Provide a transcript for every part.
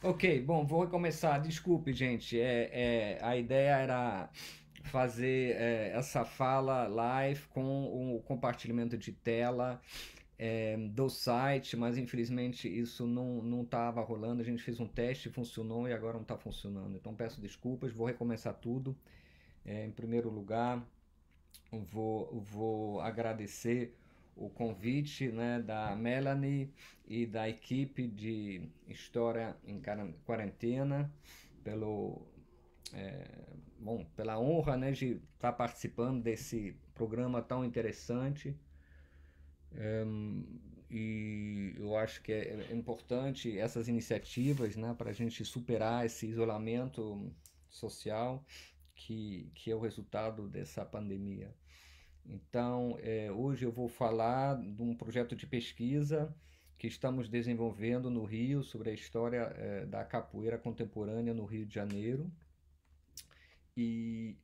Ok, bom, vou recomeçar. Desculpe, gente. É, é, a ideia era fazer é, essa fala live com o compartilhamento de tela é, do site, mas infelizmente isso não estava rolando. A gente fez um teste, funcionou e agora não está funcionando. Então peço desculpas, vou recomeçar tudo. É, em primeiro lugar, vou, vou agradecer o convite né, da Melanie e da equipe de História em Quarentena pelo, é, bom, pela honra né, de estar tá participando desse programa tão interessante. e eu acho que é, é importante essas iniciativas né, para a gente superar esse isolamento social que, que é o resultado dessa pandemia. Então, é, hoje eu vou falar de um projeto de pesquisa que estamos desenvolvendo no Rio sobre a história é, da capoeira contemporânea no Rio de Janeiro. E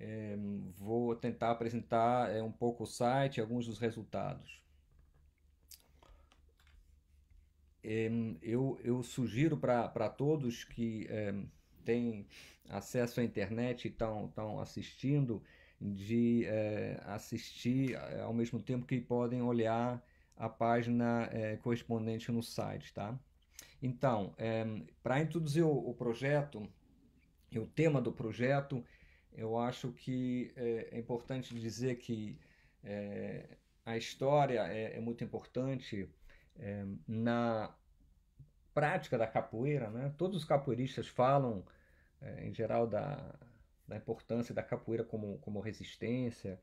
é, vou tentar apresentar é, um pouco o site, alguns dos resultados. É, eu, eu sugiro para todos que é, têm acesso à internet e estão assistindo de é, assistir eh, ao mesmo tempo que podem olhar a página é, correspondente no site, tá? Então, é, para introduzir o, o, projeto, e o tema do projeto, eu acho que é, importante dizer que a história é, é muito importante na prática da capoeira, né? Todos os capoeiristas falam, em geral, da da importância da capoeira como, como resistência,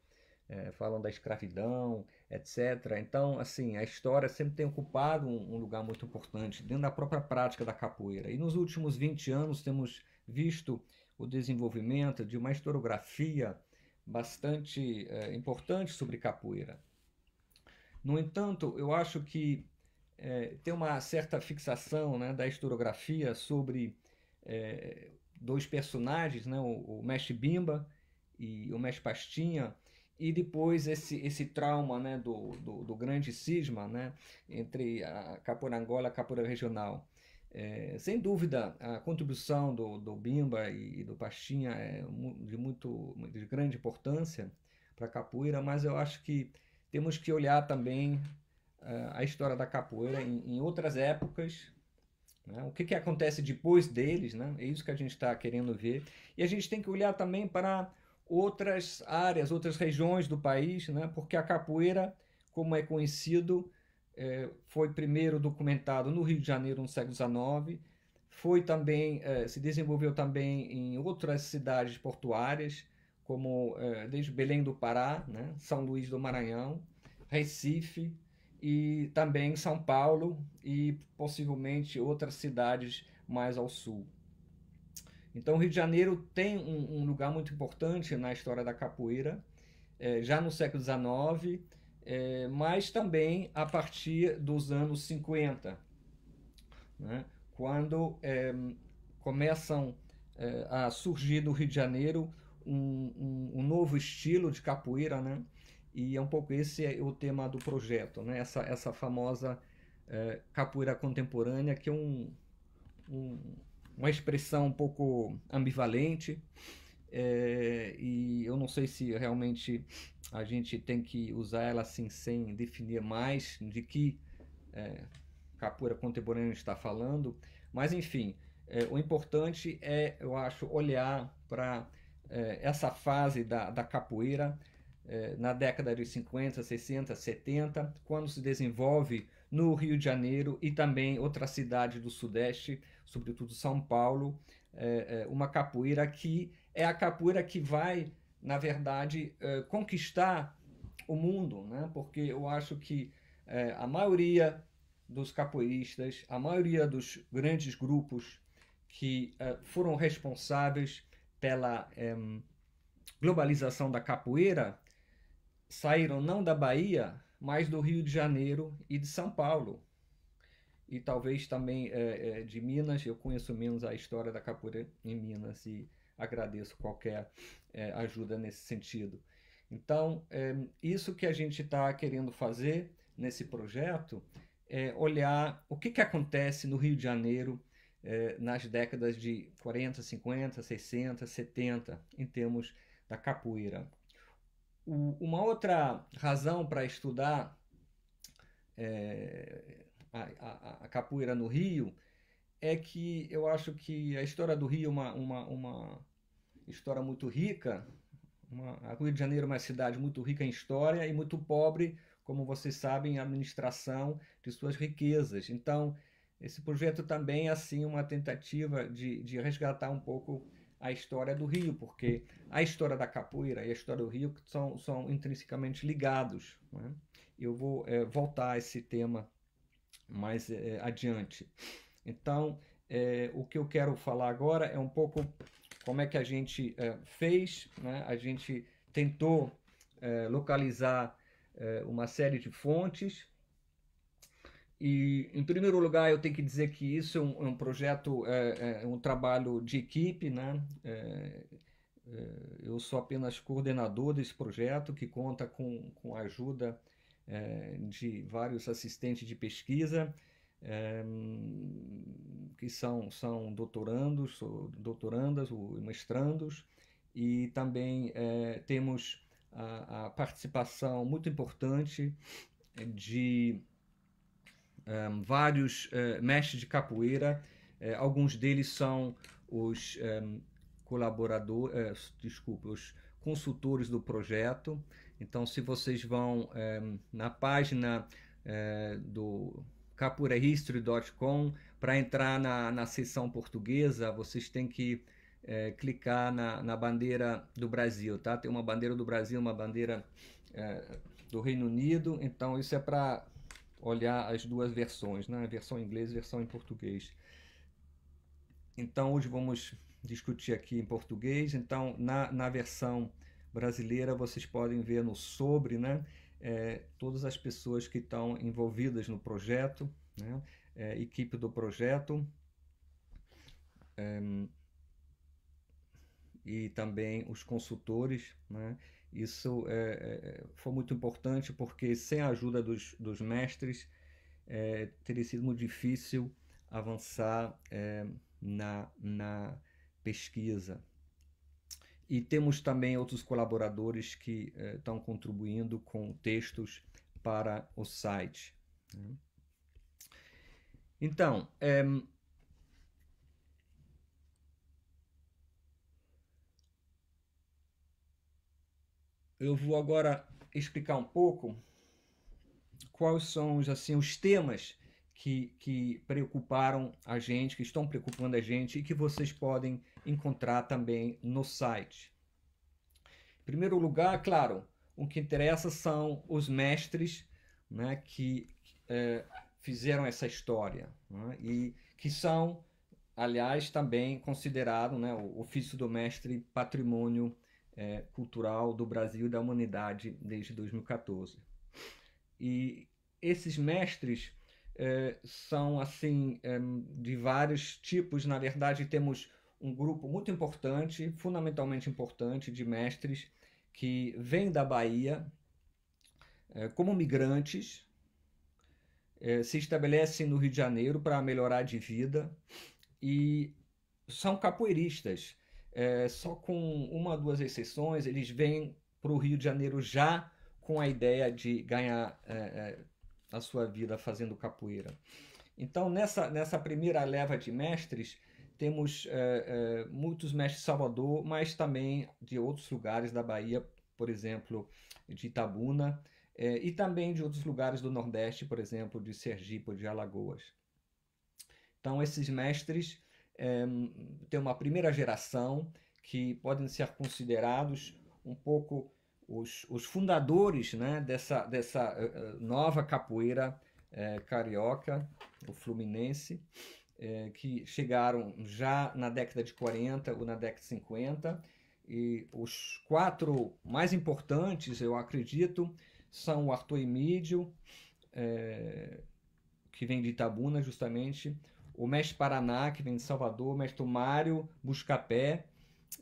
é, falam da escravidão, etc. Então, assim, a história sempre tem ocupado um, um, lugar muito importante dentro da própria prática da capoeira. E nos últimos 20 anos temos visto o desenvolvimento de uma historiografia bastante é, importante sobre capoeira. No entanto, eu acho que é, tem uma certa fixação né, da historiografia sobre é, dois personagens, né? o, o Mestre Bimba e o Mestre Pastinha, e depois esse, esse trauma né? do, do, do grande cisma né? entre a angola e a Capora Regional. É, sem dúvida, a contribuição do, do Bimba e do Pastinha é de, muito, de grande importância para a capoeira, mas eu acho que temos que olhar também uh, a história da capoeira em, em outras épocas, né? O que, que acontece depois deles, né? é isso que a gente está querendo ver. E a gente tem que olhar também para outras áreas, outras regiões do país, né? porque a capoeira, como é conhecido, é, foi primeiro documentado no Rio de Janeiro no século XIX, foi também, é, se desenvolveu também em outras cidades portuárias, como é, desde Belém do Pará, né? São Luís do Maranhão, Recife, e também São Paulo e possivelmente outras cidades mais ao sul. Então, o Rio de Janeiro tem um, um lugar muito importante na história da capoeira, é, já no século XIX, é, mas também a partir dos anos 50, né, quando é, começam a surgir no Rio de Janeiro um, um, um novo estilo de capoeira, né? E é um pouco esse é o tema do projeto, né? essa, essa famosa é, capoeira contemporânea, que é um, um, uma expressão um pouco ambivalente. É, e eu não sei se realmente a gente tem que usar ela assim sem definir mais de que é, capoeira contemporânea está falando, mas enfim, é, o importante é, eu acho, olhar para é, essa fase da, da capoeira é, na década de 50, 60, 70, quando se desenvolve no Rio de Janeiro e também outra cidade do Sudeste, sobretudo São Paulo, é, é, uma capoeira que é a capoeira que vai, na verdade, conquistar o mundo, né? porque eu acho que a maioria dos capoeiristas, a maioria dos grandes grupos que foram responsáveis pela globalização da capoeira, saíram não da Bahia, mas do Rio de Janeiro e de São Paulo. E talvez também é, é, de Minas, eu conheço menos a história da capoeira em Minas e agradeço qualquer é, ajuda nesse sentido. Então, é, isso que a gente está querendo fazer nesse projeto é olhar o que, que acontece no Rio de Janeiro é, nas décadas de 40, 50, 60, 70, em termos da capoeira. O, uma outra razão para estudar é, a, a, a, capoeira no Rio é que eu acho que a história do Rio é uma, uma, uma história muito rica. Uma, a Rio de Janeiro é uma cidade muito rica em história e muito pobre, como vocês sabem, em administração de suas riquezas. Então, esse projeto também é assim uma tentativa de, de resgatar um pouco a história do Rio, porque a história da capoeira e a história do Rio são, são intrinsecamente ligados. Né? Eu vou é, voltar a esse tema mais é, adiante. Então, é, o que eu quero falar agora é um pouco como é que a gente é, fez, né? a gente tentou é, localizar é, uma série de fontes e, em primeiro lugar, eu tenho que dizer que isso é um, é um projeto, é, é, é, um trabalho de equipe, né? É, é, eu sou apenas coordenador desse projeto, que conta com, com a ajuda de vários assistentes de pesquisa, que são, são doutorandos, doutorandas, mestrandos, e também temos a, a participação muito importante de um, vários uh, mestres de capoeira. Uh, alguns deles são os um, colaboradores, eh, uh, desculpa, os consultores do projeto. Então, se vocês vão um, na página eh, do capoeirahistory.com para entrar na, na seção portuguesa, vocês têm que é, clicar na, na, bandeira do Brasil, tá? Tem uma bandeira do Brasil, uma bandeira é, do Reino Unido, então isso é para olhar as duas versões, né? versão em inglês e versão em português. Então, hoje vamos discutir aqui em português. Então, na, na versão brasileira, vocês podem ver no sobre né? É, todas as pessoas que estão envolvidas no projeto, né? É, equipe do projeto. É, e também os consultores, né? Isso é, é, é, foi muito importante porque sem a ajuda dos, dos mestres é, teria sido muito difícil avançar é, na, na pesquisa. E temos também outros colaboradores que é, estão contribuindo com textos para o site. Né? Então, eu vou agora explicar um pouco quais são assim, os temas que, que preocuparam a gente, que estão preocupando a gente e que vocês podem encontrar também no site. Em primeiro lugar, claro, o que interessa são os mestres né, que é, fizeram essa história né, e que são, aliás, também considerado né, o ofício do mestre patrimônio é, cultural do Brasil e da humanidade desde 2014. E esses mestres é, são assim é, de vários tipos. Na verdade, temos um grupo muito importante, fundamentalmente importante, de mestres que vêm da Bahia é, como migrantes, é, se estabelecem no Rio de Janeiro para melhorar de vida e são capoeiristas é, só com uma ou duas exceções, eles vêm para o Rio de Janeiro já com a ideia de ganhar é, é, a sua vida fazendo capoeira. Então, nessa, nessa primeira leva de mestres, temos é, é, muitos mestres de Salvador, mas também de outros lugares da Bahia, por exemplo, de Itabuna, é, e também de outros lugares do Nordeste, por exemplo, de Sergipe, ou de Alagoas. Então, esses mestres é, tem uma primeira geração que podem ser considerados um pouco os, os fundadores né, dessa, dessa eh, eh, nova capoeira é, carioca, o fluminense, é, que chegaram já na década de 40 ou na década de 50. E os quatro mais importantes, eu acredito, são o Arthur Emídio, é, que vem de Itabuna, justamente, o mestre Paraná, que vem de Salvador, o mestre Mário Buscapé,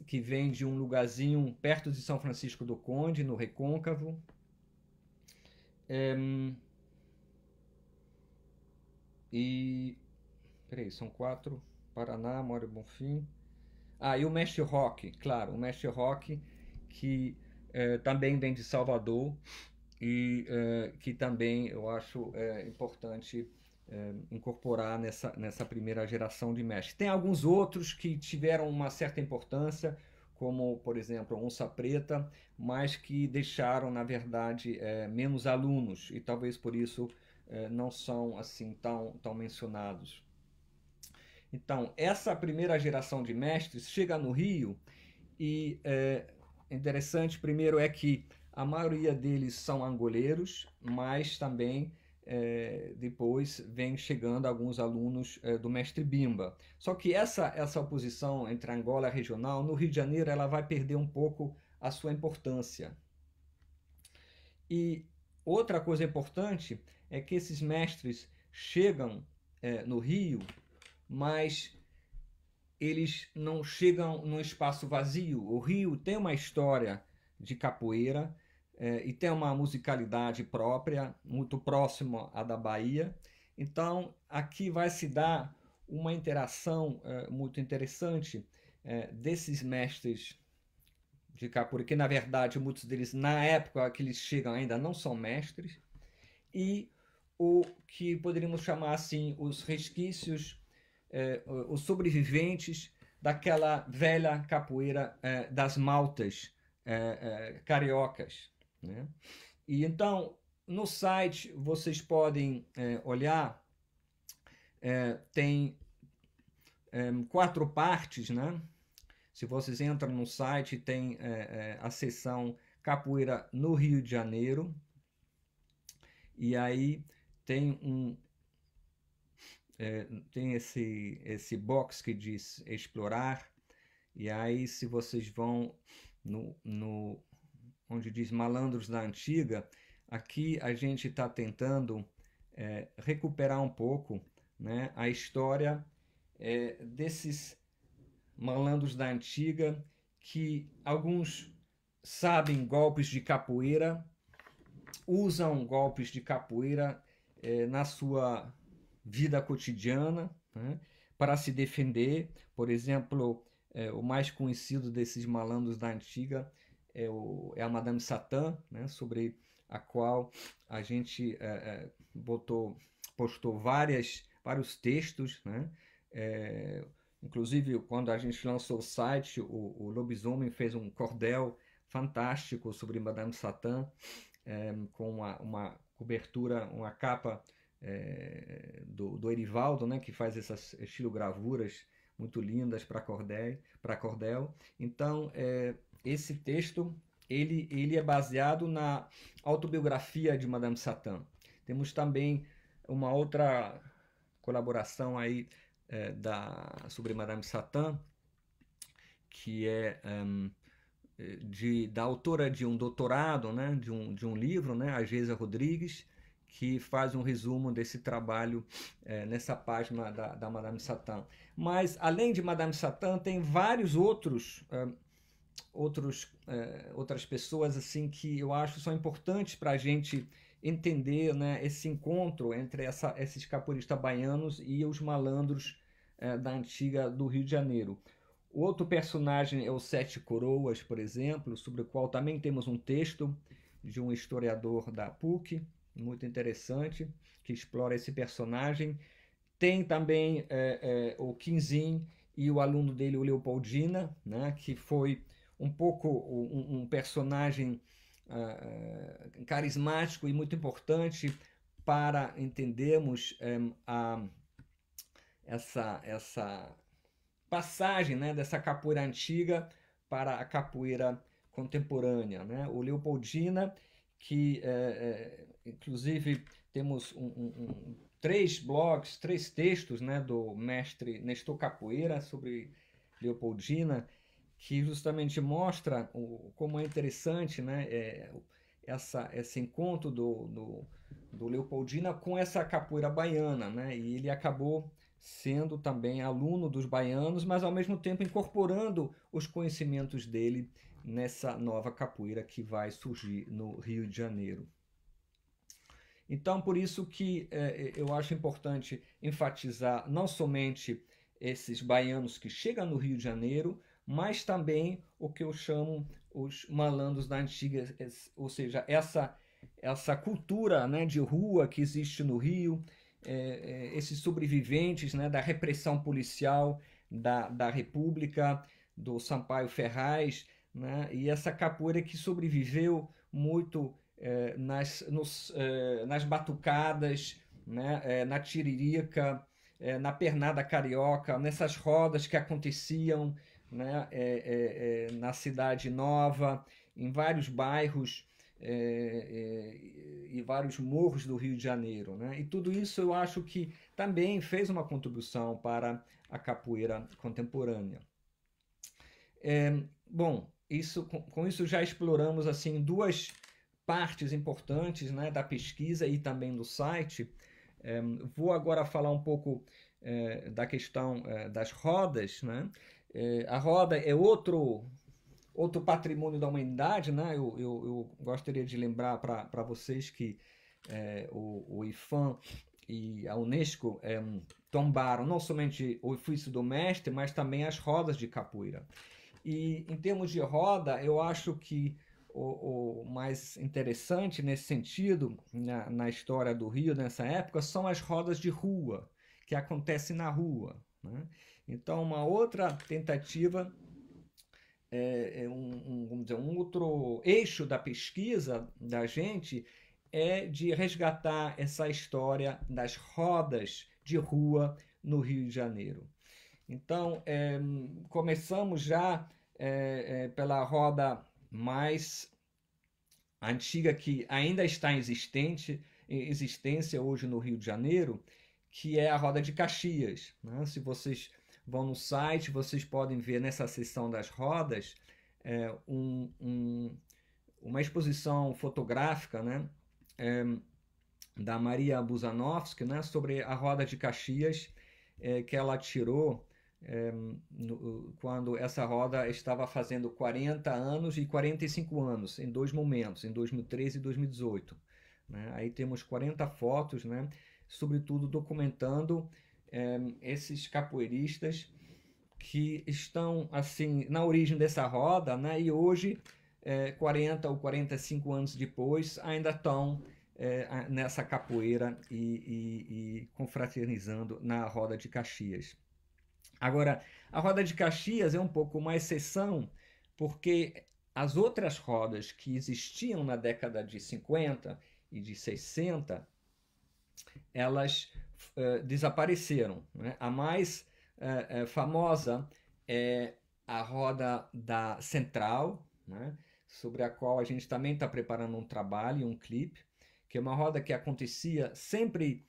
que vem de um lugarzinho perto de São Francisco do Conde, no Recôncavo. É... E. Peraí, são quatro. Paraná, Mário Bonfim. Ah, e o mestre Rock, claro, o mestre Rock, que é, também vem de Salvador e é, que também eu acho eh, importante é, incorporar nessa, nessa primeira geração de mesh. Tem alguns outros que tiveram uma certa importância, como por exemplo a onça preta, mas que deixaram na verdade é, menos alunos e talvez por isso é, não são assim tão, tão mencionados. Então essa primeira geração de mestres chega no Rio e é, interessante primeiro é que a maioria deles são angoleiros, mas também é, depois vem chegando alguns alunos é, do mestre Bimba. Só que essa, essa oposição entre Angola e regional, no Rio de Janeiro, ela vai perder um pouco a sua importância. E outra coisa importante é que esses mestres chegam é, no Rio, mas eles não chegam num espaço vazio. O Rio tem uma história de capoeira, é, e tem uma musicalidade própria, muito próximo à da Bahia. Então, aqui vai se dar uma interação é, muito interessante é, desses mestres de Capuri, que na verdade muitos deles, na época que eles chegam ainda, não são mestres, e o que poderíamos chamar assim os resquícios, é, os sobreviventes daquela velha capoeira é, das maltas é, cariocas. Né? E então, no site, vocês podem é, olhar, é, tem é, quatro partes, né? Se vocês entram no site, tem é, é, a seção Capoeira no Rio de Janeiro. E aí tem um, é, tem esse, esse box que diz explorar, e aí se vocês vão no, no onde diz malandros da antiga, aqui a gente está tentando é, recuperar um pouco né, a história é, desses malandros da antiga que alguns sabem golpes de capoeira, usam golpes de capoeira é, na sua vida cotidiana né, para se defender. Por exemplo, é, o mais conhecido desses malandros da antiga é, o, é a Madame Satã, né, sobre a qual a gente é, é, botou, postou várias, vários textos, né, é, inclusive quando a gente lançou o site, o, o Lobisomem fez um cordel fantástico sobre Madame Satã, é, com uma, uma, cobertura, uma capa é, do, do Erivaldo, né, que faz essas estilogravuras gravuras muito lindas para cordel, para cordel. Então, é, esse texto ele, ele é baseado na autobiografia de Madame Satan. Temos também uma outra colaboração aí é, da, sobre Madame Satan, que é, hum, é de, da autora de um doutorado, né, de, um, de um livro, né, a Geisa Rodrigues, que faz um resumo desse trabalho é, nessa página da, da Madame Satan. Mas, além de Madame Satan, tem vários outros é, outros, é, outras pessoas assim que eu acho são importantes para a gente entender né, esse encontro entre essa, esses capoeiristas baianos e os malandros é, da antiga do Rio de Janeiro. Outro personagem é o Sete Coroas, por exemplo, sobre o qual também temos um texto de um historiador da PUC, muito interessante, que explora esse personagem. Tem também é, é o Quinzim e o aluno dele, o Leopoldina, né, que foi um pouco um, um personagem uh, carismático e muito importante para entendermos um, eh, a, essa, essa passagem né, dessa capoeira antiga para a capoeira contemporânea. Né? O Leopoldina, que é, é, inclusive temos um, um, três blogs, três textos né, do mestre Nestor Capoeira sobre Leopoldina, que justamente mostra o, como é interessante né, é, essa, esse encontro do, do, do, Leopoldina com essa capoeira baiana. Né, e ele acabou sendo também aluno dos baianos, mas ao mesmo tempo incorporando os conhecimentos dele nessa nova capoeira que vai surgir no Rio de Janeiro. Então, por isso que eh, eu acho importante enfatizar não somente esses baianos que chegam no Rio de Janeiro, mas também o que eu chamo os malandros da antiga, ou seja, essa essa cultura né, de rua que existe no Rio, é, é, esses sobreviventes né, da repressão policial da, da República, do Sampaio Ferraz, né, e essa capoeira que sobreviveu muito é, nas, nos, é, nas batucadas, né, é, na tiririca, é, na pernada carioca, nessas rodas que aconteciam né? É, é, é, na Cidade Nova, em vários bairros é, é, e vários morros do Rio de Janeiro. Né? E tudo isso eu acho que também fez uma contribuição para a capoeira contemporânea. bom, isso, com, com isso já exploramos assim duas partes importantes né, da pesquisa e também do site. É, vou agora falar um pouco é, da questão é, das rodas. Né? É, a roda é outro outro patrimônio da humanidade, né? Eu, eu, eu gostaria de lembrar para vocês que é, o, o IFAM e a Unesco é, tombaram não somente o ofício do mestre, mas também as rodas de capoeira. E em termos de roda, eu acho que o, o mais interessante nesse sentido, na, na história do Rio nessa época, são as rodas de rua, que acontecem na rua. Né? Então, uma outra tentativa, é, é um, um, dizer, um outro eixo da pesquisa da gente é de resgatar essa história das rodas de rua no Rio de Janeiro. Então, é, começamos já é, é, pela roda mais antiga que ainda está existente, em existência hoje no Rio de Janeiro, que é a roda de Caxias. Né? Se vocês vão no site, vocês podem ver nessa seção das rodas é, um, um, uma exposição fotográfica né, é, da Maria Busanowski né, sobre a roda de Caxias é, que ela tirou é, no, quando essa roda estava fazendo 40 anos e 45 anos, em dois momentos, em 2013 e 2018. Né? Aí temos 40 fotos, né, sobretudo documentando é, esses capoeiristas que estão assim na origem dessa roda, né? E hoje, é, eh, 40 ou 45 anos depois, ainda estão é, nessa capoeira e, e, e, confraternizando na roda de Caxias. Agora, a roda de Caxias é um pouco uma exceção, porque as outras rodas que existiam na década de 50 e de 60, elas eh, desapareceram. Né? A mais uh, uh, famosa é a roda da Central, né? sobre a qual a gente também está preparando um trabalho, um clipe, que é uma roda que acontecia sempre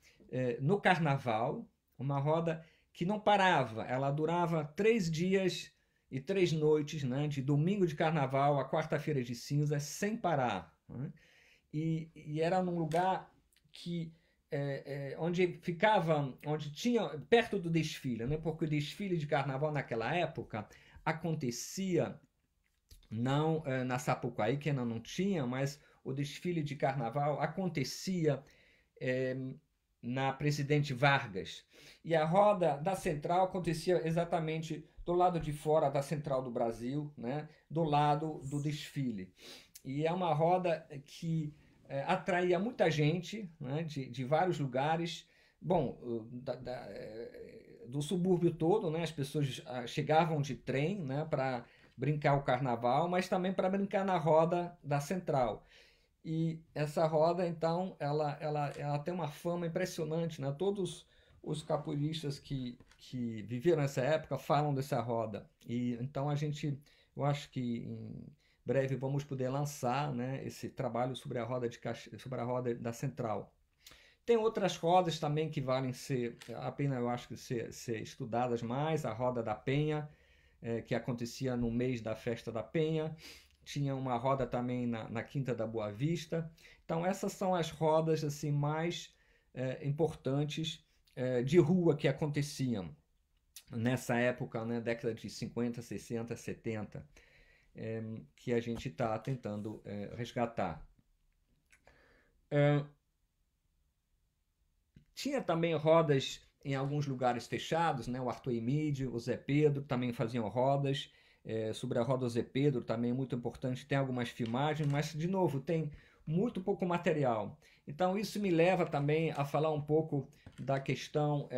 no carnaval, uma roda que não parava, ela durava três dias e três noites, né? de domingo de carnaval a quarta-feira de cinzas, sem parar. Né? E, e, era num lugar que é, é, onde ficava, onde tinha, perto do desfile, né? porque o desfile de carnaval naquela época acontecia não é, na Sapucaí, que ainda não tinha, mas o desfile de carnaval acontecia é, na Presidente Vargas. E a roda da central acontecia exatamente do lado de fora da central do Brasil, né? do lado do desfile. E é uma roda que é, atraía muita gente né, de, de vários lugares. Bom, da, da, é, do subúrbio todo, né, as pessoas ah, chegavam de trem né, para brincar o carnaval, mas também para brincar na roda da central. E essa roda, então, ela, ela, ela tem uma fama impressionante. Né? Todos os capoeiristas que, que viveram essa época falam dessa roda. E então a gente, eu acho que em breve vamos poder lançar né, esse trabalho sobre a roda de sobre a roda da central. Tem outras rodas também que valem ser, a pena eu acho que ser, ser estudadas mais, a roda da penha, é, que acontecia no mês da festa da penha, tinha uma roda também na, na Quinta da Boa Vista. Então essas são as rodas assim mais é, importantes é, de rua que aconteciam nessa época, né, década de 50, 60, 70 é, que a gente está tentando é, resgatar. É, tinha também rodas em alguns lugares fechados, né? o Arthur Emídio, o Zé Pedro também faziam rodas. sobre a roda Zé Pedro também é muito importante, tem algumas filmagens, mas de novo tem muito pouco material. Então isso me leva também a falar um pouco da questão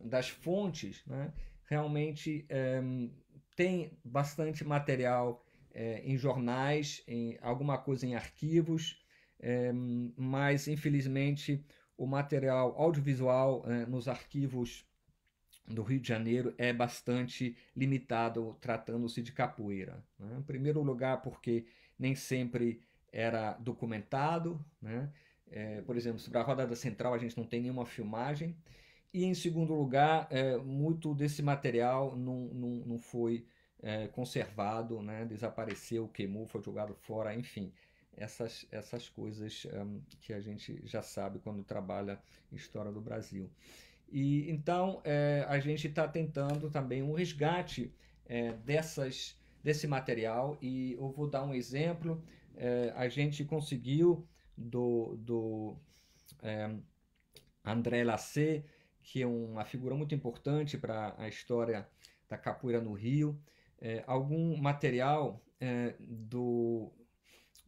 das fontes, né? realmente tem bastante material é, em jornais, em alguma coisa em arquivos, é, mas infelizmente o material audiovisual é, nos arquivos do Rio de Janeiro é bastante limitado tratando-se de capoeira. Né? Em primeiro lugar, porque nem sempre era documentado. Né? É, por exemplo, sobre a rodada central a gente não tem nenhuma filmagem. E em segundo lugar, é, muito desse material não, não, não foi é, conservado, né? desapareceu, queimou, foi jogado fora, enfim. Essas, essas coisas um, é, que a gente já sabe quando trabalha história do Brasil. E então é, a gente está tentando também um resgate é, dessas, desse material. E eu vou dar um exemplo. É, a gente conseguiu do, do André Lacer que é uma figura muito importante para a história da capoeira no Rio, é, algum material é, do,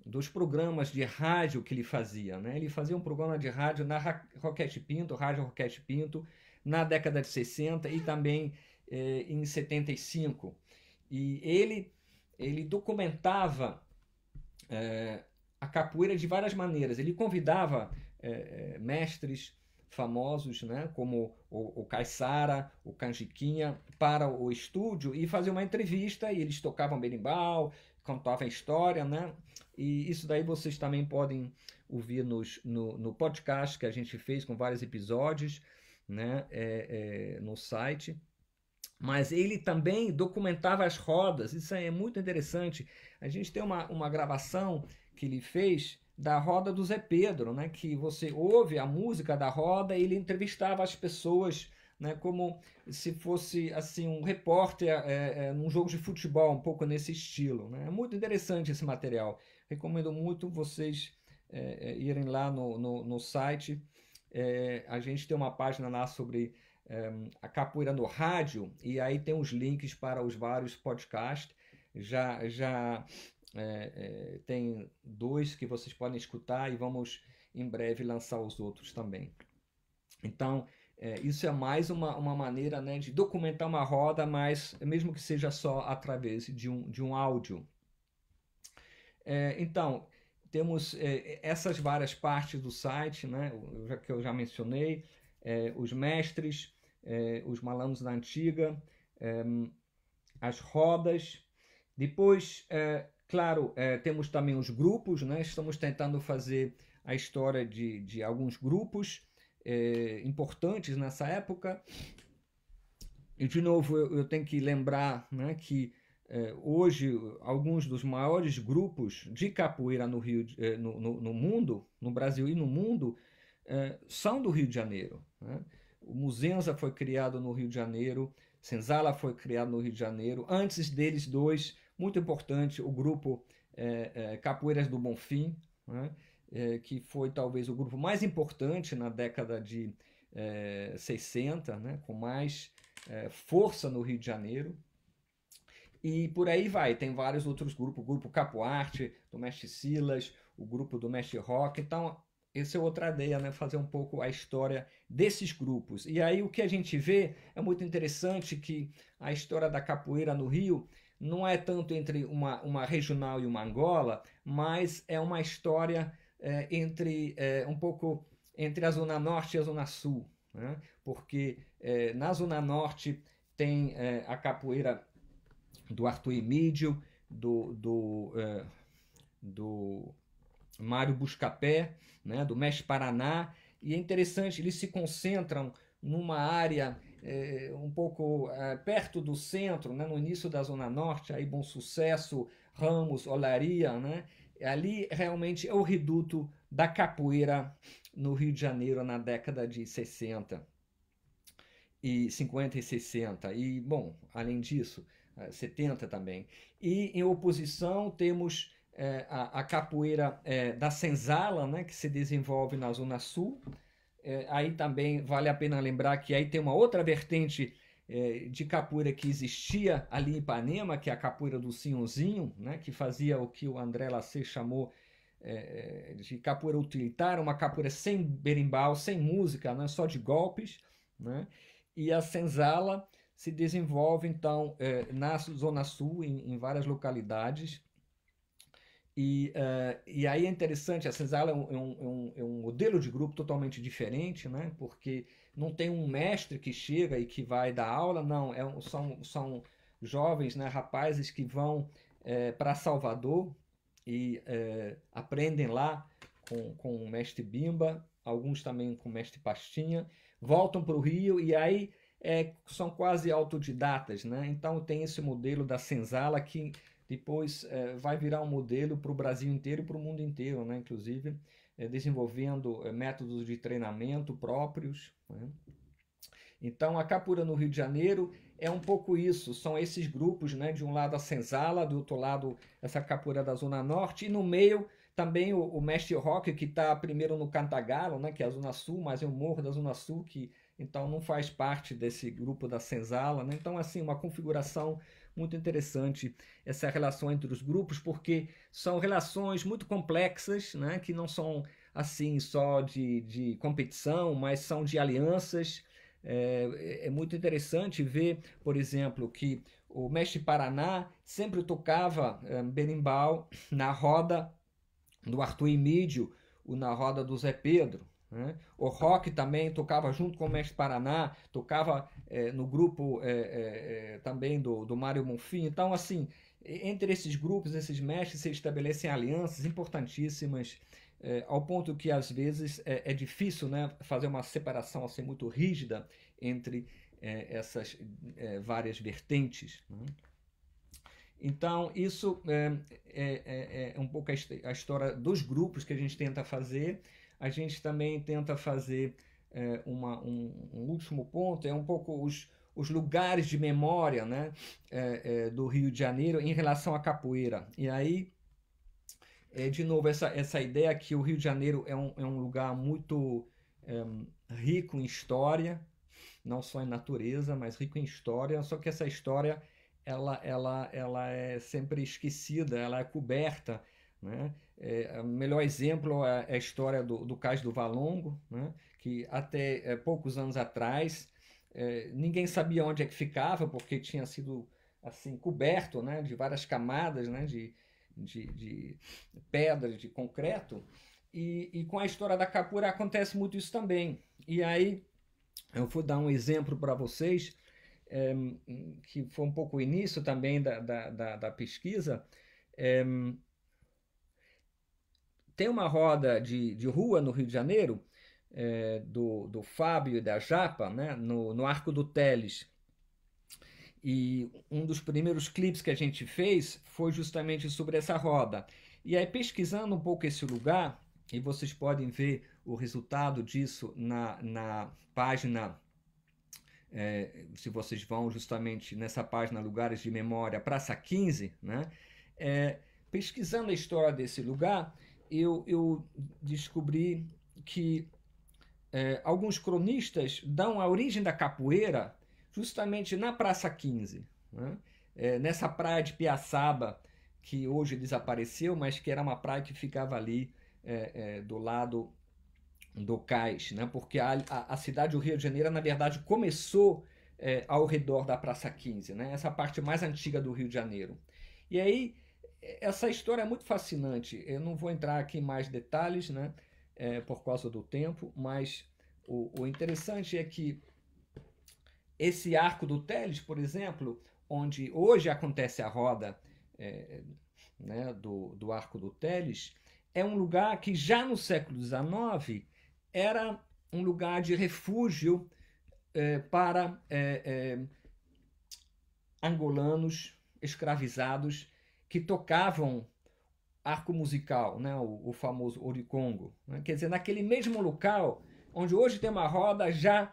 dos programas de rádio que ele fazia. Né? Ele fazia um programa de rádio na Roquete Pinto, Rádio Roquete Pinto, na década de 60 e também é, em 75. E ele, ele documentava é, a capoeira de várias maneiras. Ele convidava é, mestres, famosos, né, como o, Caissara, o Canjiquinha, para o estúdio e fazer uma entrevista e eles tocavam berimbau, cantavam história, né? E isso daí vocês também podem ouvir nos, no, no podcast que a gente fez com vários episódios, né, é, é, no site. Mas ele também documentava as rodas, isso é muito interessante. A gente tem uma, uma gravação que ele fez da roda do Zé Pedro, né? Que você ouve a música da roda e ele entrevistava as pessoas, né? Como se fosse assim um repórter é, é, num jogo de futebol, um pouco nesse estilo. Né? É muito interessante esse material. Recomendo muito vocês é, é irem lá no, no, no site. É, a gente tem uma página lá sobre é, a capoeira no rádio e aí tem os links para os vários podcasts. Já já é, é, tem dois que vocês podem escutar e vamos em breve lançar os outros também. Então, é, isso é mais uma, uma maneira né, de documentar uma roda, mas mesmo que seja só através de um, de um áudio. É, então, temos é, essas várias partes do site, né, que eu já mencionei, os mestres, os malandros da antiga, as rodas, depois Claro, é, temos também os grupos, né? estamos tentando fazer a história de, de alguns grupos é, importantes nessa época. E, de novo, eu, eu tenho que lembrar né, que é, hoje alguns dos maiores grupos de capoeira no, Rio, é, no, no, no mundo, no Brasil e no mundo, é, são do Rio de Janeiro. Né? O Muzenza foi criado no Rio de Janeiro, Senzala foi criado no Rio de Janeiro. Antes deles dois, muito importante o grupo é, é, Capoeiras do Bonfim, né? é, que foi talvez o grupo mais importante na década de 60, é, né? com mais é, força no Rio de Janeiro. E por aí vai, tem vários outros grupos, o grupo Capoarte, do Mestre Silas, o grupo do Mestre Rock. Então, essa é outra ideia, né? fazer um pouco a história desses grupos. E aí o que a gente vê é muito interessante que a história da capoeira no Rio não é tanto entre uma, uma regional e uma Angola, mas é uma história é, entre é, um pouco entre a Zona Norte e a Zona Sul, né? porque é, na Zona Norte tem é, a capoeira do Arthur Emídio, do, do, é, do Mário Buscapé, né? do Mestre Paraná, e é interessante, eles se concentram numa área é, um pouco é, perto do centro, né, no início da Zona Norte, aí Bom Sucesso, Ramos, Olaria, né? Ali realmente é o reduto da capoeira no Rio de Janeiro na década de 60 e 50 e 60 e bom, além disso, 70 é, também. E em oposição temos é, a, a, capoeira é, da senzala, né, que se desenvolve na Zona Sul, é, aí também vale a pena lembrar que aí tem uma outra vertente é, de capoeira que existia ali em Ipanema, que é a capoeira do Sinhonzinho, né, que fazia o que o André Lacer chamou é, é de capoeira utilitária, uma capoeira sem berimbau, sem música, né, só de golpes. Né, e a senzala se desenvolve, então, é, na Zona Sul, em, em várias localidades, e, uh, e aí é interessante, a senzala é, é um, é, um, é um, modelo de grupo totalmente diferente, né? porque não tem um mestre que chega e que vai dar aula, não, é um, são, são jovens, né, rapazes que vão é, eh, para Salvador e eh, aprendem lá com, com o mestre Bimba, alguns também com o mestre Pastinha, voltam para o Rio e aí são quase autodidatas. Né? Então tem esse modelo da senzala que depois é, vai virar um modelo para o Brasil inteiro e para o mundo inteiro, né? inclusive é, desenvolvendo é, métodos de treinamento próprios. Né? Então, a Capura no Rio de Janeiro é um pouco isso, são esses grupos, né? de um lado a senzala, do outro lado essa Capura da Zona Norte, e no meio também o, o mestre rock, que está primeiro no Cantagalo, né? que é a Zona Sul, mas é o morro da Zona Sul, que então não faz parte desse grupo da senzala. Né? Então, assim, uma configuração muito interessante essa relação entre os grupos, porque são relações muito complexas, né, que não são assim só de, de competição, mas são de alianças. É, é, é muito interessante ver, por exemplo, que o mestre Paraná sempre tocava é, berimbau na roda do Arthur Emídio, ou na roda do Zé Pedro. Né? O rock também tocava junto com o Mestre Paraná, tocava é, no grupo é, é, é também do, do Mário Monfim. Então, assim, entre esses grupos, esses mestres se estabelecem alianças importantíssimas, é, ao ponto que às vezes é, é, difícil né, fazer uma separação assim, muito rígida entre essas várias vertentes. Né? Então, isso é, é, é, um pouco a, a, história dos grupos que a gente tenta fazer. A gente também tenta fazer é, uma, um, um, último ponto, é um pouco os, os lugares de memória né, é, é, do Rio de Janeiro em relação à capoeira. E aí, é, de novo, essa, essa ideia que o Rio de Janeiro é um, é um lugar muito é, rico em história, não só em natureza, mas rico em história, só que essa história ela, ela, ela é sempre esquecida, ela é coberta né? É, o melhor exemplo é, é a história do, do cais do Valongo, né? que até é, poucos anos atrás é, ninguém sabia onde é que ficava, porque tinha sido assim coberto né? de várias camadas né? de, de, de pedras, de concreto. E, e, com a história da Capura acontece muito isso também. E aí eu vou dar um exemplo para vocês, é, que foi um pouco o início também da, da, da, da pesquisa. É, tem uma roda de, de rua no Rio de Janeiro, é, do, do Fábio e da Japa, né, no, no Arco do Teles. E um dos primeiros clipes que a gente fez foi justamente sobre essa roda. E aí, pesquisando um pouco esse lugar, e vocês podem ver o resultado disso na, na página. É, se vocês vão justamente nessa página Lugares de Memória, Praça 15, né? É, pesquisando a história desse lugar, eu, eu descobri que é, alguns cronistas dão a origem da capoeira justamente na Praça 15, né? é, nessa praia de Piaçaba, que hoje desapareceu, mas que era uma praia que ficava ali é, é do lado do cais, né? porque a, a, a, cidade do Rio de Janeiro, na verdade, começou é, ao redor da Praça 15, né? essa parte mais antiga do Rio de Janeiro. E aí essa história é muito fascinante. Eu não vou entrar aqui em mais detalhes, né? É, por causa do tempo, mas o, o, interessante é que esse arco do Teles, por exemplo, onde hoje acontece a roda é, né, do, do arco do Teles, é um lugar que já no século XIX era um lugar de refúgio é, para é, é, angolanos escravizados que tocavam arco musical, né? o, o famoso oricongo. Né? Quer dizer, naquele mesmo local onde hoje tem uma roda, já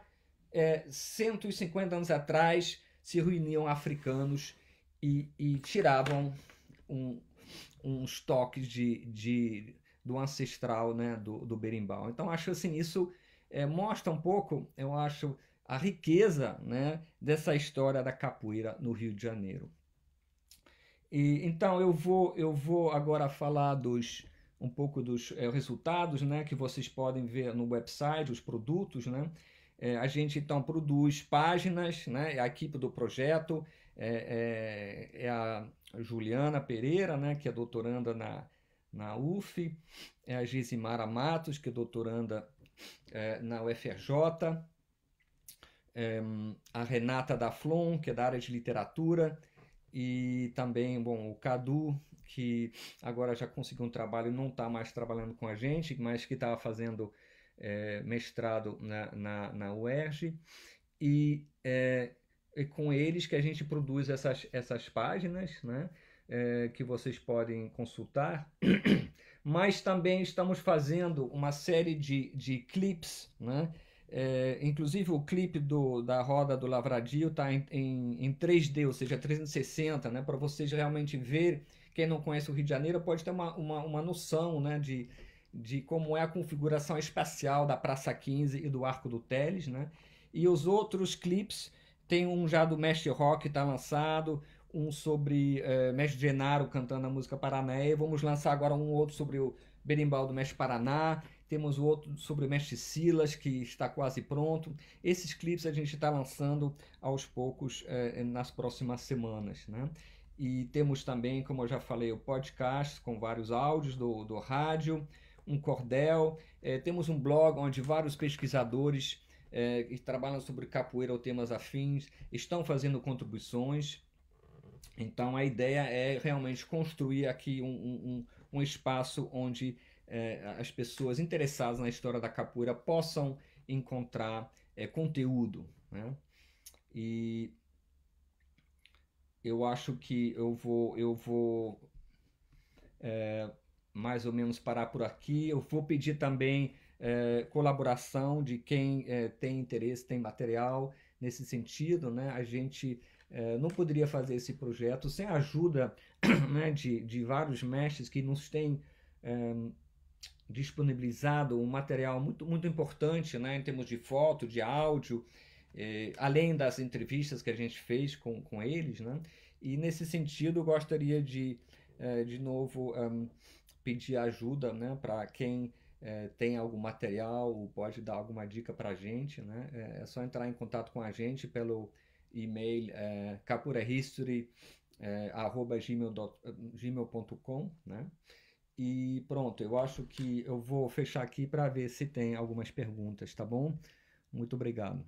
é, 150 anos atrás se reuniam africanos e, e tiravam um, uns toques de, de, do ancestral né? do, do berimbau. Então, acho assim, isso é, mostra um pouco, eu acho, a riqueza né? dessa história da capoeira no Rio de Janeiro. E, então eu vou, eu vou agora falar dos um pouco dos é, resultados, né, que vocês podem ver no website, os produtos, né. É, a gente então produz páginas, né, é a equipe do projeto é, é, é, a Juliana Pereira, né, que é doutoranda na na UF, é a Gizimara Matos, que é doutoranda é, na UFRJ, a Renata da Flon, que é da área de literatura e também, bom, o Cadu, que agora já conseguiu um trabalho, não está mais trabalhando com a gente, mas que estava fazendo é, mestrado na, na, na, UERJ, e é, é, com eles que a gente produz essas, essas páginas, né? É, que vocês podem consultar, mas também estamos fazendo uma série de, de clips, né? É, inclusive o clipe do, da roda do Lavradio está em, em, em, 3D, ou seja, 360, né? Para vocês realmente ver. Quem não conhece o Rio de Janeiro pode ter uma, uma, uma noção né? de, de como é a configuração espacial da Praça 15 e do Arco do Teles, né? E os outros clipes, tem um já do Mestre Rock está lançado, um sobre é, Mestre Genaro cantando a música Paraná, e vamos lançar agora um outro sobre o Berimbau do Mestre Paraná, temos o outro sobre o mestre Silas, que está quase pronto. Esses clipes a gente está lançando aos poucos eh, nas próximas semanas. Né? E temos também, como eu já falei, o podcast com vários áudios do, do rádio, um cordel. Eh, temos um blog onde vários pesquisadores que eh, trabalham sobre capoeira ou temas afins estão fazendo contribuições. Então a ideia é realmente construir aqui um, um, um espaço onde é, as pessoas interessadas na história da capoeira possam encontrar é, conteúdo. Né? E eu acho que eu vou, eu vou é, mais ou menos parar por aqui. Eu vou pedir também é, colaboração de quem é, tem interesse, tem material nesse sentido. Né? A gente é, não poderia fazer esse projeto sem a ajuda né, de, de vários mestres que nos têm é, disponibilizado um material muito, muito importante né, em termos de foto, de áudio, eh, além das entrevistas que a gente fez com, com eles. Né? E nesse sentido, eu gostaria de, eh, de novo, um, pedir ajuda né, para quem eh, tem algum material pode dar alguma dica para a gente. Né? É, é, só entrar em contato com a gente pelo e-mail eh, capurahistory.gmail.com. Eh, né? E pronto, eu acho que eu vou fechar aqui para ver se tem algumas perguntas, tá bom? Muito obrigado.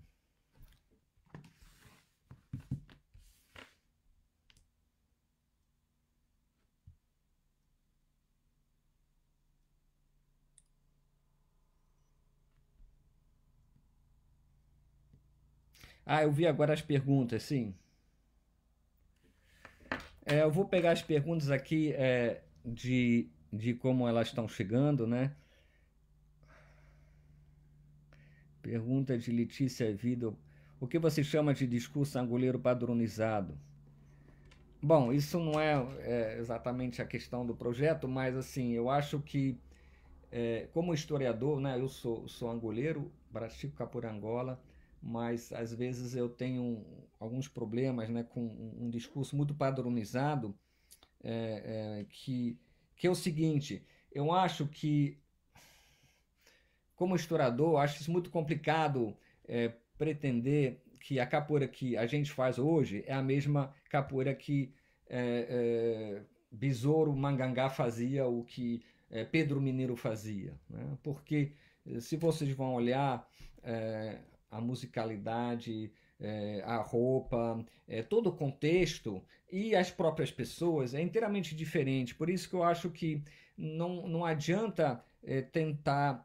Ah, eu vi agora as perguntas, sim. É, eu vou pegar as perguntas aqui é, de de como elas estão chegando, né? Pergunta de Letícia Vida. O que você chama de discurso anguleiro padronizado? Bom, isso não é, é, exatamente a questão do projeto, mas assim, eu acho que, é, como historiador, né, eu sou, sou angoleiro, pratico capurangola, mas às vezes eu tenho alguns problemas né, com um, um discurso muito padronizado, é, é que que é o seguinte, eu acho que, como historiador, acho isso muito complicado é, pretender que a capoeira que a gente faz hoje é a mesma capoeira que é, é, Besouro Mangangá fazia, o que é, Pedro Mineiro fazia. Né? Porque eh, se vocês vão olhar eh, a musicalidade, é, a roupa, é, todo o contexto e as próprias pessoas é inteiramente diferente. Por isso que eu acho que não, não adianta é, tentar,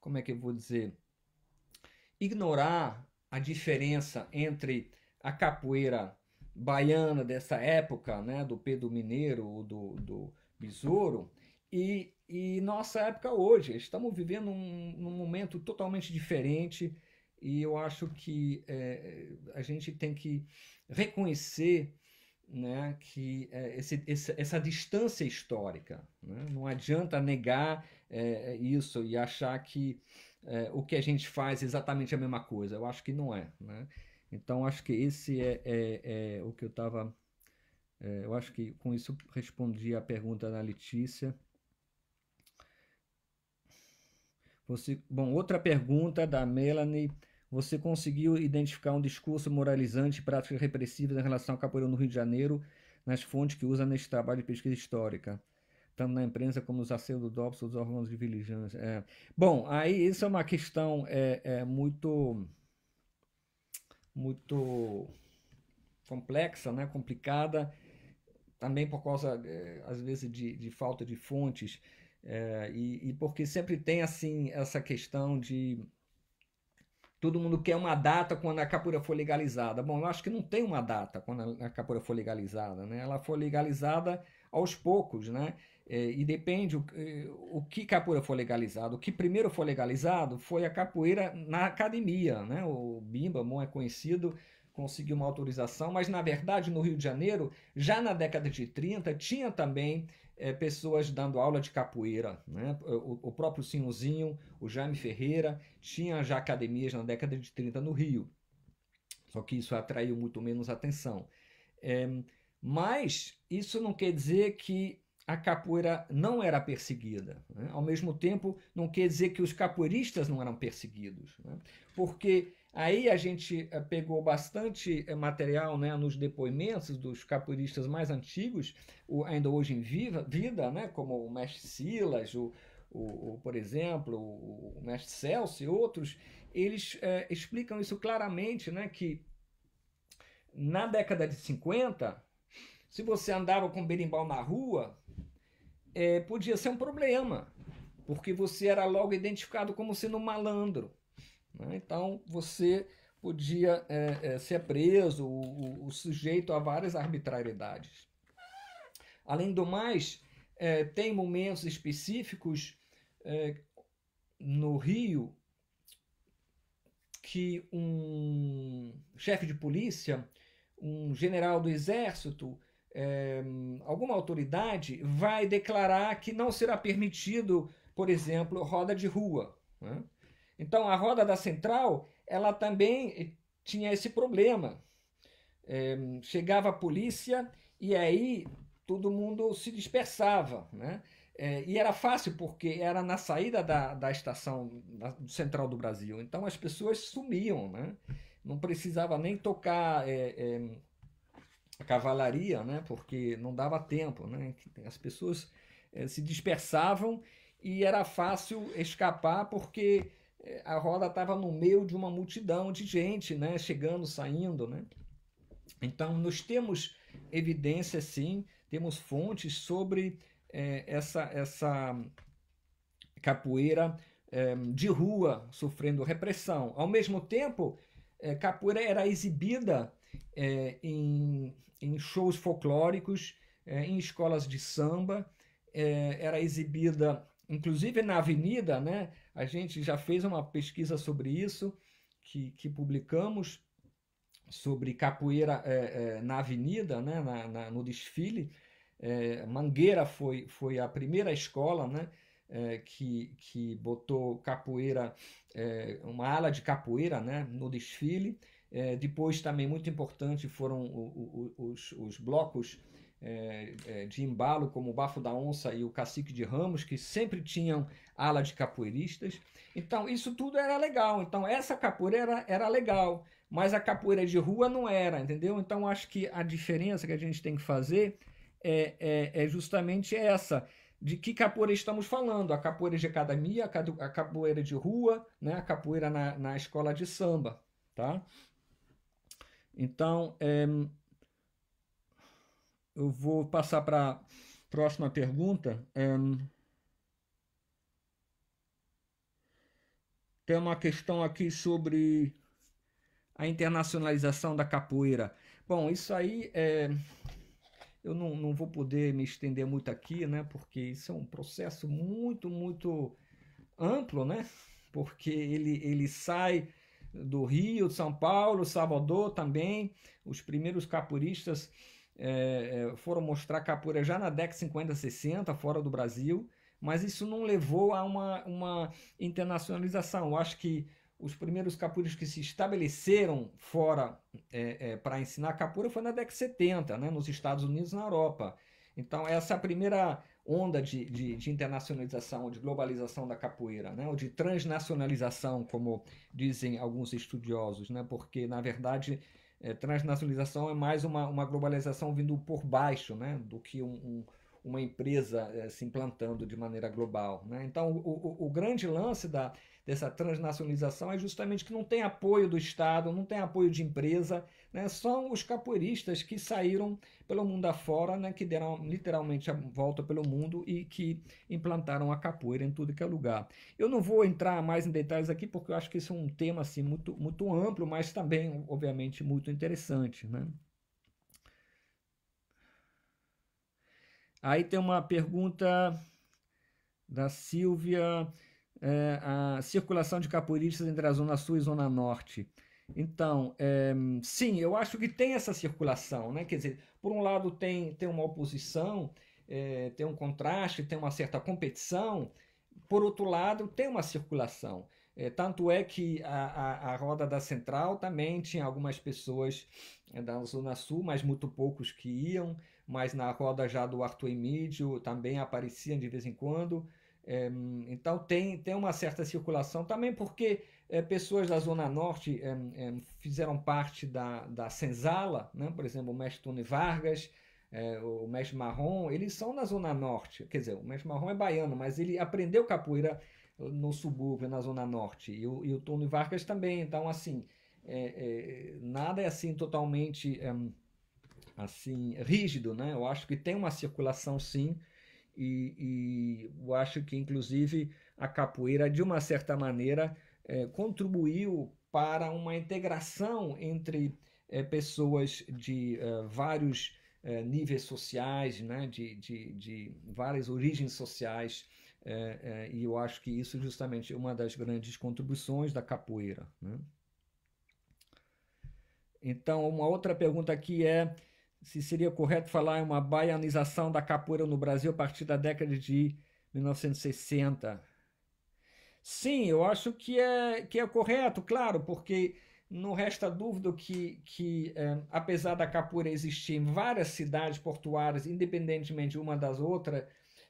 como é que eu vou dizer, ignorar a diferença entre a capoeira baiana dessa época, né, do Pedro Mineiro ou do, do Besouro, e, e nossa época hoje. Estamos vivendo um, um momento totalmente diferente e eu acho que é, é, a gente tem que reconhecer né, que é, esse, essa distância histórica. Né? Não adianta negar é, é isso e achar que é, o que a gente faz é exatamente a mesma coisa. Eu acho que não é. Né? Então, acho que esse é, o que eu estava. eu acho que com isso respondi a pergunta da Letícia. Você, bom, outra pergunta da Melanie. Você conseguiu identificar um discurso moralizante e práticas repressivas em relação ao capoeira no Rio de Janeiro nas fontes que usa neste trabalho de pesquisa histórica, tanto na imprensa como nos acervos do DOPS ou dos órgãos de vigilância. É. Bom, aí isso é uma questão é, é muito, muito complexa, né? complicada, também por causa, é, às vezes, de, de falta de fontes, é, e, e porque sempre tem assim essa questão de Todo mundo quer uma data quando a capura for legalizada. Bom, eu acho que não tem uma data quando a capura for legalizada, né? Ela foi legalizada aos poucos, né? É, e depende o, é, o que capoeira for legalizado. O que primeiro foi legalizado foi a capoeira na academia, né? O Bimba, bom, é conhecido, conseguiu uma autorização, mas na verdade no Rio de Janeiro, já na década de 30, tinha também é, pessoas dando aula de capoeira. Né? O, o, próprio Sinhozinho, o Jaime Ferreira, tinha já academias na década de 30 no Rio. Só que isso atraiu muito menos atenção. É, mas isso não quer dizer que a capoeira não era perseguida. Né? Ao mesmo tempo, não quer dizer que os capoeiristas não eram perseguidos, né? porque aí a gente eh, pegou bastante eh, material né, nos depoimentos dos capoeiristas mais antigos, ainda hoje em viva, vida, né, como o mestre Silas, o, o, o por exemplo, o, mestre Celso e outros, eles é, explicam isso claramente, né, que na década de 50, se você andava com berimbau na rua, é, podia ser um problema, porque você era logo identificado como sendo um malandro. Né? Então você podia é, é, ser preso, o, o, sujeito a várias arbitrariedades. Além do mais, é, tem momentos específicos é, no Rio que um chefe de polícia, um general do exército, é, alguma autoridade vai declarar que não será permitido, por exemplo, roda de rua. Né? Então, a roda da central, ela também eh, tinha esse problema. É, chegava a polícia e aí todo mundo se dispersava, né? É, e era fácil porque era na saída da, da estação da, central do Brasil, então as pessoas sumiam, né? Não precisava nem tocar é, a cavalaria, né? porque não dava tempo. Né? As pessoas eh, se dispersavam e era fácil escapar porque eh, a roda estava no meio de uma multidão de gente, né? chegando, saindo. Né? Então, nós temos evidência, sim, temos fontes sobre eh, essa, essa capoeira de rua sofrendo repressão. Ao mesmo tempo, capoeira era exibida é, em, em, shows folclóricos, é, em escolas de samba, é, era exibida, inclusive na Avenida, né? A gente já fez uma pesquisa sobre isso, que, que publicamos sobre capoeira é, é, na Avenida, né? Na, na, no desfile. Mangueira foi, foi a primeira escola, né? É, que, que botou capoeira, é, uma ala de capoeira né, no desfile, é, depois, também muito importante, foram o, o, os, os, blocos é, é, de embalo, como o Bafo da Onça e o Cacique de Ramos, que sempre tinham ala de capoeiristas. Então, isso tudo era legal. Então, essa capoeira era, era legal, mas a capoeira de rua não era, entendeu? Então, acho que a diferença que a gente tem que fazer é, é, é justamente essa de que capoeira estamos falando, a capoeira de academia, a capoeira de rua, né, a capoeira na, na escola de samba, tá? Então, é, eu vou passar para a próxima pergunta. É, tem uma questão aqui sobre a internacionalização da capoeira. Bom, isso aí é, eu não, não vou poder me estender muito aqui, né? Porque isso é um processo muito, muito amplo, né? Porque ele, ele sai do Rio, de São Paulo, Salvador também. Os primeiros capuristas é, é foram mostrar capura já na década de 50, 60, fora do Brasil, mas isso não levou a uma, uma internacionalização. Eu acho que os primeiros capuras que se estabeleceram fora é, é, para ensinar capura foi na década de 70, né, nos Estados Unidos e na Europa. Então, essa é a primeira onda de, de, de, internacionalização, de globalização da capoeira, né? ou de transnacionalização, como dizem alguns estudiosos, né? porque, na verdade, é, transnacionalização é mais uma, uma globalização vindo por baixo né? do que um, um, uma empresa é, se implantando de maneira global. Né? Então, o, o, o grande lance da, dessa transnacionalização é justamente que não tem apoio do Estado, não tem apoio de empresa, né? são os capoeiristas que saíram pelo mundo afora, né? que deram literalmente a volta pelo mundo e que implantaram a capoeira em tudo que é lugar. Eu não vou entrar mais em detalhes aqui, porque eu acho que isso é um tema assim, muito, muito amplo, mas também, obviamente, muito interessante. Né? Aí tem uma pergunta da Silvia é, a circulação de capoeiristas entre a Zona Sul e Zona Norte. Então, é, sim, eu acho que tem essa circulação, né? Quer dizer, por um lado tem, tem uma oposição, é, tem um contraste, tem uma certa competição, por outro lado, tem uma circulação. É, tanto é que a, a, a, roda da central também tinha algumas pessoas é, da Zona Sul, mas muito poucos que iam, mas na roda já do Arthur Emídio também apareciam de vez em quando. Eh, então tem, tem uma certa circulação também, porque eh, pessoas da Zona Norte eh, fizeram parte da, da senzala, né? por exemplo, o mestre Tony Vargas, o mestre Marrom, eles são da Zona Norte, quer dizer, o mestre Marrom é baiano, mas ele aprendeu capoeira no subúrbio, na Zona Norte, e o, e o Tony Vargas também, então assim, é, é, nada é assim totalmente... É, assim rígido, né? Eu acho que tem uma circulação sim e, e eu acho que, inclusive, a capoeira, de uma certa maneira, é, contribuiu para uma integração entre é, pessoas de é, vários é, níveis sociais, né, de, de, de várias origens sociais, é, e eu acho que isso justamente é uma das grandes contribuições da capoeira. Né? Então, uma outra pergunta aqui é se seria correto falar em uma baianização da capoeira no Brasil a partir da década de 1960. Sim, eu acho que é, que é correto, claro, porque não resta dúvida que, que é, apesar da capoeira existir em várias cidades portuárias, independentemente uma das outras,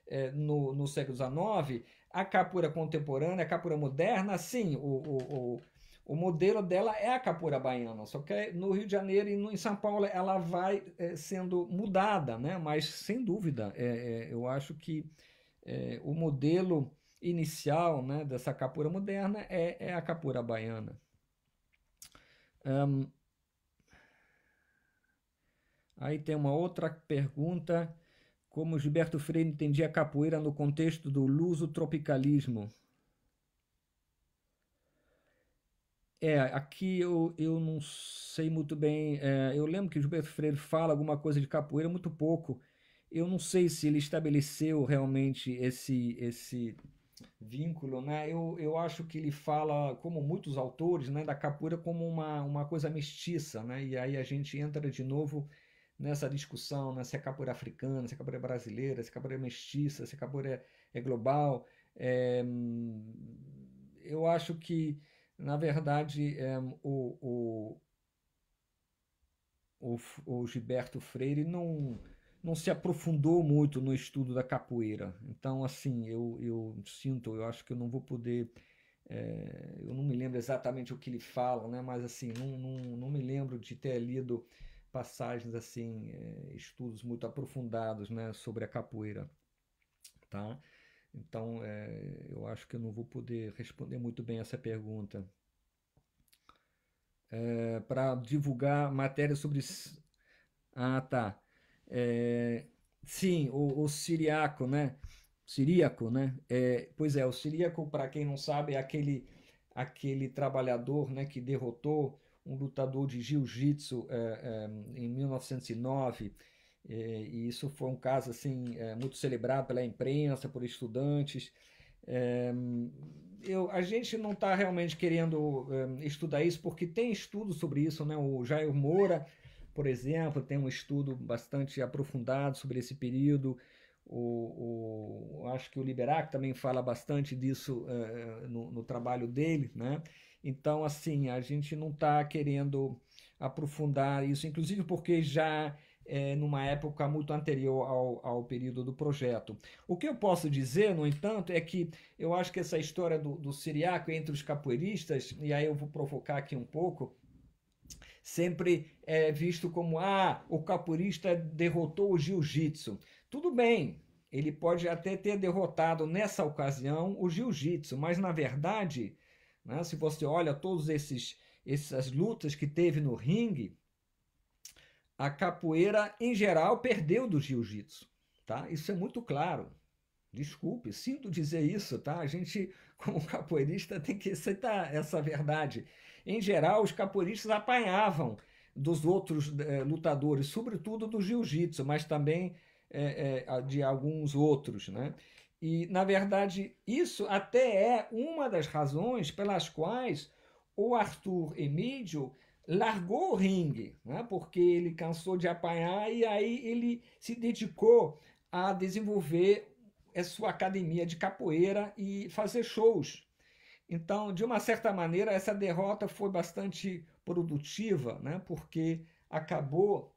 é, eh, no, no século XIX, a capoeira contemporânea, a capoeira moderna, sim, o, o, o o modelo dela é a capoeira baiana, só que é no Rio de Janeiro e no, em São Paulo ela vai é, sendo mudada, né? Mas sem dúvida, é, é, eu acho que é, o modelo inicial né, dessa capoeira moderna é, é a capoeira baiana. Um, aí tem uma outra pergunta: como Gilberto Freire entendia a capoeira no contexto do luso tropicalismo? É, aqui eu, eu não sei muito bem. É, eu lembro que o Gilberto Freire fala alguma coisa de capoeira, muito pouco. Eu não sei se ele estabeleceu realmente esse esse vínculo, né? Eu, eu acho que ele fala, como muitos autores, né, da capoeira como uma, uma coisa mestiça, né? E aí a gente entra de novo nessa discussão, né? Se é capoeira africana, se é capoeira brasileira, se é capoeira mestiça, se é capoeira é global. É, eu acho que na verdade, é, o, o, o, o Gilberto Freire não, não se aprofundou muito no estudo da capoeira. Então, assim, eu, eu sinto, eu acho que eu não vou poder. É, eu não me lembro exatamente o que ele fala, né? mas assim, não, não, não me lembro de ter lido passagens assim, é, estudos muito aprofundados né, sobre a capoeira. Tá? Então, é, eu acho que eu não vou poder responder muito bem essa pergunta. É, Para divulgar matéria sobre. Ah, tá. É, sim, o, o siriaco, né? Siríaco, né? É, pois é, o siríaco, para quem não sabe, é aquele, aquele trabalhador né, que derrotou um lutador de jiu-jitsu é, é, em 1909 eh, e isso foi um caso assim eh, muito celebrado pela imprensa, por estudantes. Eh, eu, a gente não está realmente querendo estudar isso porque tem estudo sobre isso, né? O Jair Moura, por exemplo, tem um estudo bastante aprofundado sobre esse período. O, o, acho que o Liberac também fala bastante disso no, no, trabalho dele, né? Então, assim, a gente não está querendo aprofundar isso, inclusive porque já é, numa época muito anterior ao, ao período do projeto. O que eu posso dizer, no entanto, é que eu acho que essa história do, do siriaco entre os capoeiristas, e aí eu vou provocar aqui um pouco, sempre é visto como ah, o capoeirista derrotou o jiu-jitsu. Tudo bem, ele pode até ter derrotado nessa ocasião o jiu-jitsu, mas na verdade, né, se você olha todos esses essas lutas que teve no ringue, a capoeira, em geral, perdeu do jiu-jitsu. Tá? Isso é muito claro. Desculpe, sinto dizer isso, tá? A gente, como capoeirista, tem que aceitar essa verdade. Em geral, os capoeiristas apanhavam dos outros é, lutadores, sobretudo do jiu-jitsu, mas também é, é, de alguns outros, né? E, na verdade, isso até é uma das razões pelas quais o Arthur Emídio largou o ringue, né, porque ele cansou de apanhar e aí ele se dedicou a desenvolver a sua academia de capoeira e fazer shows. Então, de uma certa maneira, essa derrota foi bastante produtiva, né, porque acabou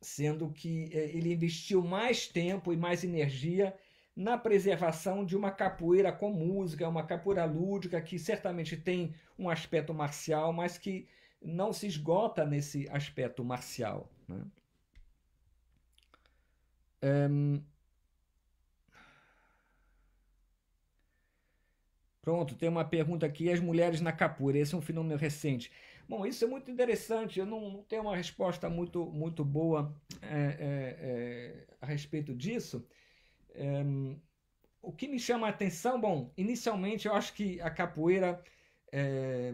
sendo que é, ele investiu mais tempo e mais energia na preservação de uma capoeira com música, uma capoeira lúdica que certamente tem um aspecto marcial, mas que não se esgota nesse aspecto marcial. Né? Um... Pronto, tem uma pergunta aqui: as mulheres na capura, esse é um fenômeno recente. Bom, isso é muito interessante. Eu não, não tenho uma resposta muito, muito boa é, é, é, a respeito disso. o que me chama a atenção, bom, inicialmente eu acho que a capoeira eh,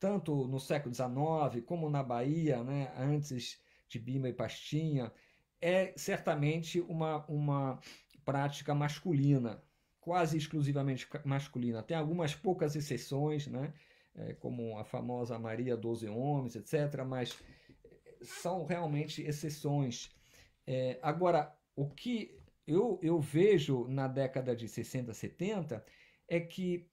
tanto no século XIX como na Bahia, né, antes de Bima e Pastinha, é certamente uma, uma prática masculina, quase exclusivamente masculina. Tem algumas poucas exceções, né, é, como a famosa Maria Doze Homens, etc., mas é, são realmente exceções. É, agora, o que eu, eu vejo na década de 60, 70 é que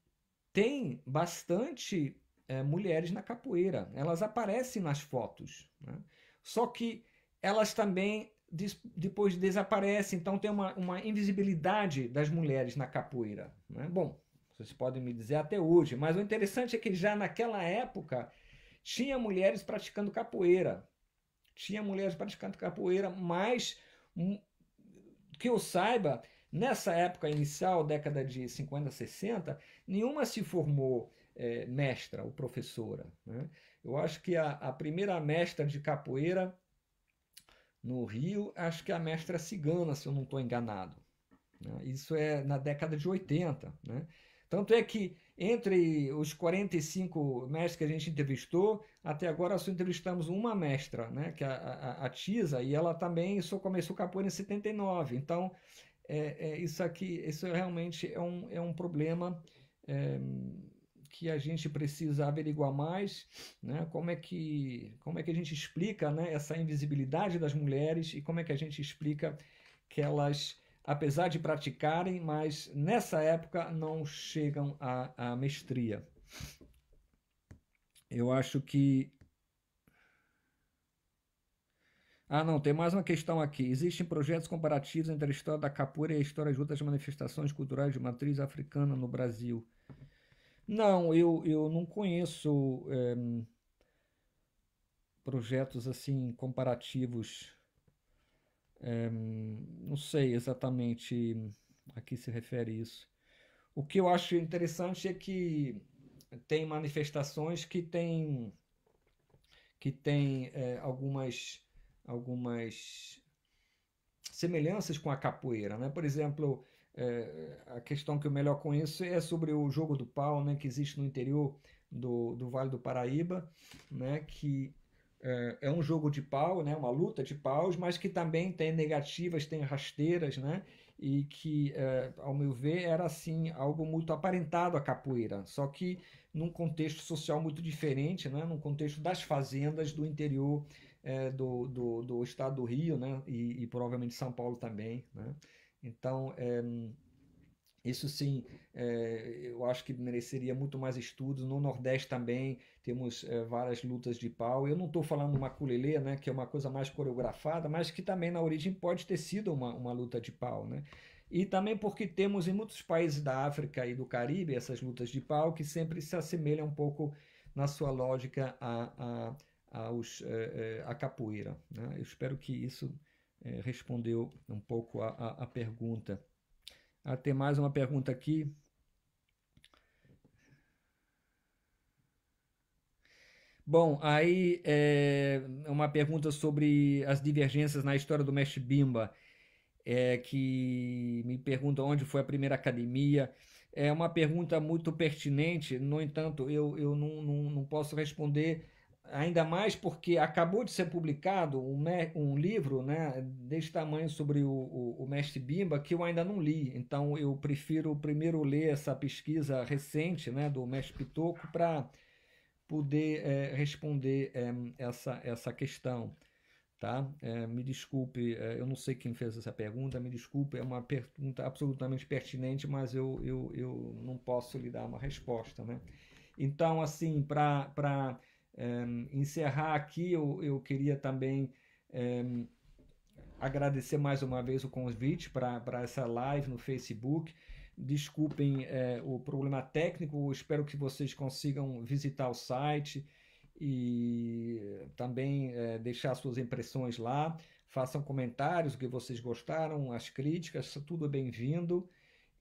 tem bastante é, mulheres na capoeira. Elas aparecem nas fotos. Né? Só que elas também des, depois desaparecem, então tem uma, uma invisibilidade das mulheres na capoeira. Né? Bom, vocês podem me dizer até hoje, mas o interessante é que já naquela época tinha mulheres praticando capoeira. Tinha mulheres praticando capoeira, mas hum, que eu saiba, nessa época inicial, década de 50, 60, nenhuma se formou é, mestra ou professora. Né? Eu acho que a, a primeira mestra de capoeira no Rio, acho que é a mestra cigana, se eu não estou enganado. Né? Isso é na década de 80. Né? Tanto é que entre os 45 mestres que a gente entrevistou, até agora só entrevistamos uma mestra, né? que é a, a, a Tisa, e ela também só começou capoeira em 79. Então, é, é, isso aqui, isso realmente é um, é um problema é, que a gente precisa averiguar mais, né? Como é que como é que a gente explica, né, essa invisibilidade das mulheres e como é que a gente explica que elas apesar de praticarem, mas nessa época não chegam à, à mestria. Eu acho que ah, não, tem mais uma questão aqui. Existem projetos comparativos entre a história da capoeira e a história de outras manifestações culturais de matriz africana no Brasil. Não, eu, eu não conheço é, projetos assim comparativos. É, não sei exatamente a que se refere isso. O que eu acho interessante é que tem manifestações que têm que tem é, algumas algumas semelhanças com a capoeira, né? Por exemplo, é, a questão que eu melhor conheço é sobre o jogo do pau, né, que existe no interior do, do Vale do Paraíba, né, que é, é, um jogo de pau, né, uma luta de paus, mas que também tem negativas, tem rasteiras, né, e que, é, ao meu ver, era assim algo muito aparentado à capoeira, só que num contexto social muito diferente, né, num contexto das fazendas do interior é, do, do, do, estado do Rio, né, e, e provavelmente São Paulo também, né. Então, é, isso sim, é, eu acho que mereceria muito mais estudos. No Nordeste também temos é, várias lutas de pau. Eu não estou falando maculelê, né, que é uma coisa mais coreografada, mas que também na origem pode ter sido uma, uma luta de pau. Né? E também porque temos em muitos países da África e do Caribe essas lutas de pau que sempre se assemelham um pouco na sua lógica à, à, capoeira. Né? Eu espero que isso é, respondeu um pouco a, a, a pergunta. Ah, tem mais uma pergunta aqui. Bom, aí é uma pergunta sobre as divergências na história do Mestre Bimba, é, que me pergunta onde foi a primeira academia. É uma pergunta muito pertinente, no entanto, eu, eu não, não, não posso responder ainda mais porque acabou de ser publicado um, um livro né, desse tamanho sobre o, o, o, mestre Bimba que eu ainda não li. Então eu prefiro primeiro ler essa pesquisa recente né, do mestre Pitoco para poder é, responder é, essa, essa questão. Tá? É, me desculpe, é, eu não sei quem fez essa pergunta, me desculpe, é uma pergunta absolutamente pertinente, mas eu, eu, eu não posso lhe dar uma resposta. Né? Então, assim, para encerrar aqui, eu, eu queria também agradecer mais uma vez o convite para essa live no Facebook. Desculpem é, o problema técnico, espero que vocês consigam visitar o site e também é, deixar suas impressões lá. Façam comentários, o que vocês gostaram, as críticas, tudo é bem-vindo.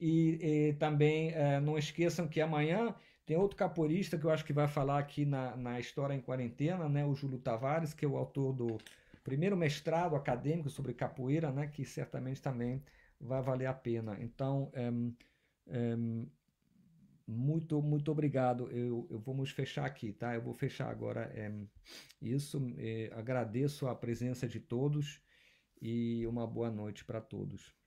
E, e também é, não esqueçam que amanhã tem outro capoeirista que eu acho que vai falar aqui na, na História em Quarentena, né? o Júlio Tavares, que é o autor do primeiro mestrado acadêmico sobre capoeira, né? que certamente também vai valer a pena. Então, é, é, muito, muito obrigado. Eu, eu vamos fechar aqui, tá? Eu vou fechar agora é, isso. É, agradeço a presença de todos e uma boa noite para todos.